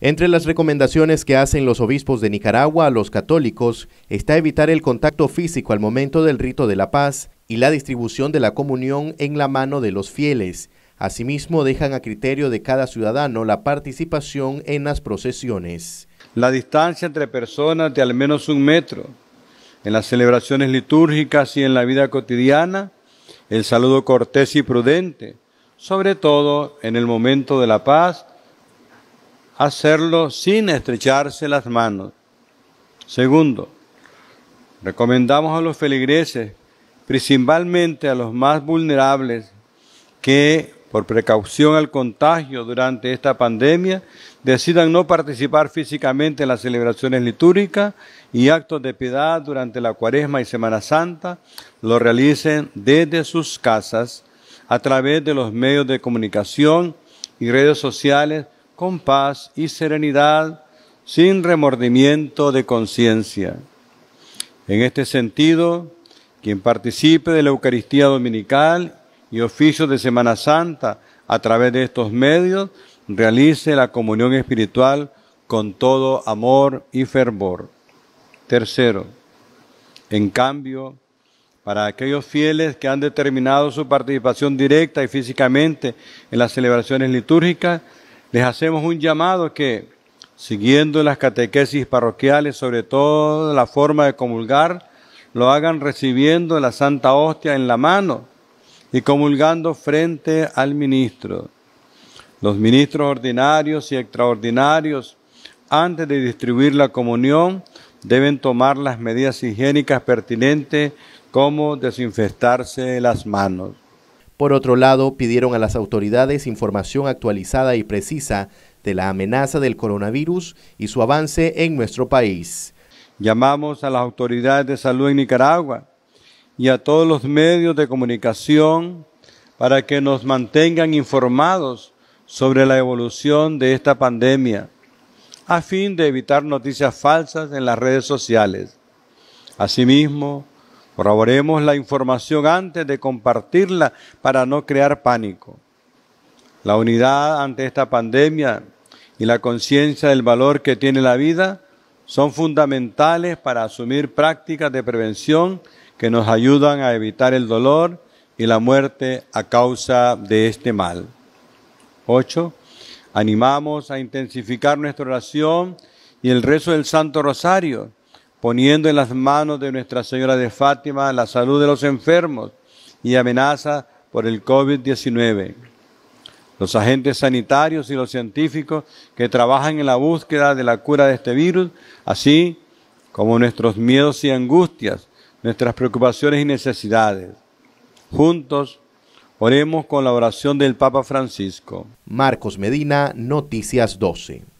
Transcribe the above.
Entre las recomendaciones que hacen los obispos de Nicaragua a los católicos está evitar el contacto físico al momento del rito de la paz y la distribución de la comunión en la mano de los fieles. Asimismo, dejan a criterio de cada ciudadano la participación en las procesiones. La distancia entre personas de al menos un metro, en las celebraciones litúrgicas y en la vida cotidiana, el saludo cortés y prudente, sobre todo en el momento de la paz hacerlo sin estrecharse las manos. Segundo, recomendamos a los feligreses, principalmente a los más vulnerables, que por precaución al contagio durante esta pandemia, decidan no participar físicamente en las celebraciones litúrgicas y actos de piedad durante la Cuaresma y Semana Santa, lo realicen desde sus casas a través de los medios de comunicación y redes sociales con paz y serenidad, sin remordimiento de conciencia. En este sentido, quien participe de la Eucaristía Dominical y oficios de Semana Santa a través de estos medios, realice la comunión espiritual con todo amor y fervor. Tercero, en cambio, para aquellos fieles que han determinado su participación directa y físicamente en las celebraciones litúrgicas, les hacemos un llamado que, siguiendo las catequesis parroquiales, sobre todo la forma de comulgar, lo hagan recibiendo la Santa Hostia en la mano y comulgando frente al ministro. Los ministros ordinarios y extraordinarios, antes de distribuir la comunión, deben tomar las medidas higiénicas pertinentes como desinfectarse las manos. Por otro lado, pidieron a las autoridades información actualizada y precisa de la amenaza del coronavirus y su avance en nuestro país. Llamamos a las autoridades de salud en Nicaragua y a todos los medios de comunicación para que nos mantengan informados sobre la evolución de esta pandemia, a fin de evitar noticias falsas en las redes sociales. Asimismo, Corroboremos la información antes de compartirla para no crear pánico. La unidad ante esta pandemia y la conciencia del valor que tiene la vida son fundamentales para asumir prácticas de prevención que nos ayudan a evitar el dolor y la muerte a causa de este mal. 8. Animamos a intensificar nuestra oración y el rezo del Santo Rosario poniendo en las manos de Nuestra Señora de Fátima la salud de los enfermos y amenaza por el COVID-19. Los agentes sanitarios y los científicos que trabajan en la búsqueda de la cura de este virus, así como nuestros miedos y angustias, nuestras preocupaciones y necesidades. Juntos, oremos con la oración del Papa Francisco. Marcos Medina, Noticias 12.